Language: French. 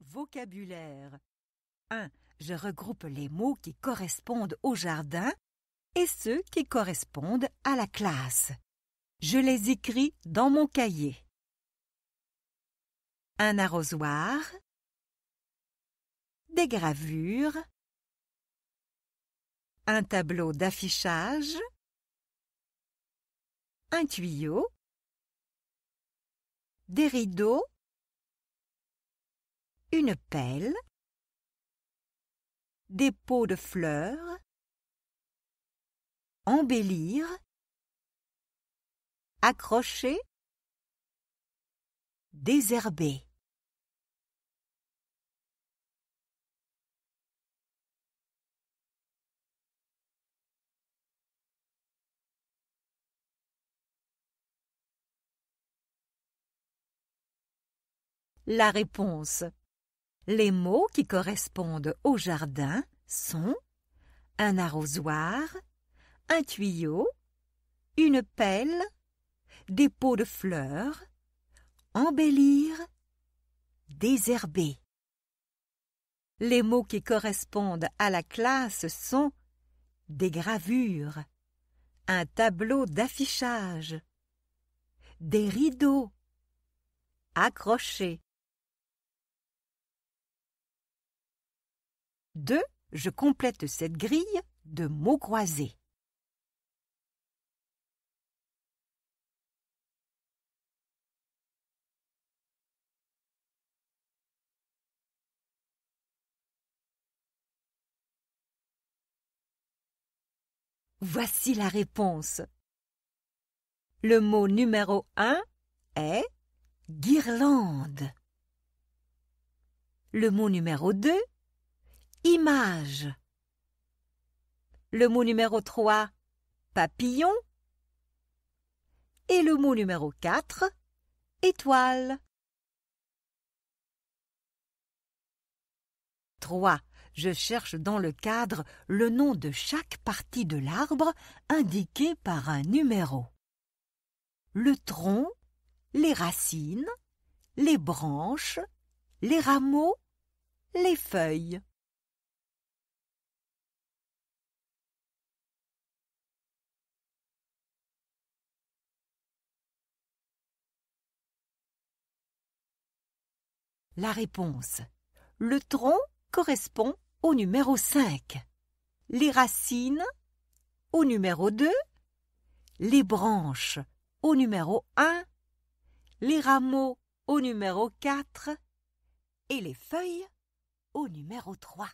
vocabulaire. 1. Je regroupe les mots qui correspondent au jardin et ceux qui correspondent à la classe. Je les écris dans mon cahier. Un arrosoir, des gravures, un tableau d'affichage, un tuyau, des rideaux, une pelle, des pots de fleurs, embellir, accrocher, désherber. La réponse les mots qui correspondent au jardin sont un arrosoir, un tuyau, une pelle, des pots de fleurs, embellir, désherber. Les mots qui correspondent à la classe sont des gravures, un tableau d'affichage, des rideaux, accrocher. 2. Je complète cette grille de mots croisés. Voici la réponse. Le mot numéro un est guirlande. Le mot numéro 2 Image. Le mot numéro 3, papillon. Et le mot numéro 4, étoile. 3. Je cherche dans le cadre le nom de chaque partie de l'arbre indiqué par un numéro. Le tronc, les racines, les branches, les rameaux, les feuilles. La réponse. Le tronc correspond au numéro 5. Les racines au numéro 2. Les branches au numéro 1. Les rameaux au numéro 4. Et les feuilles au numéro 3.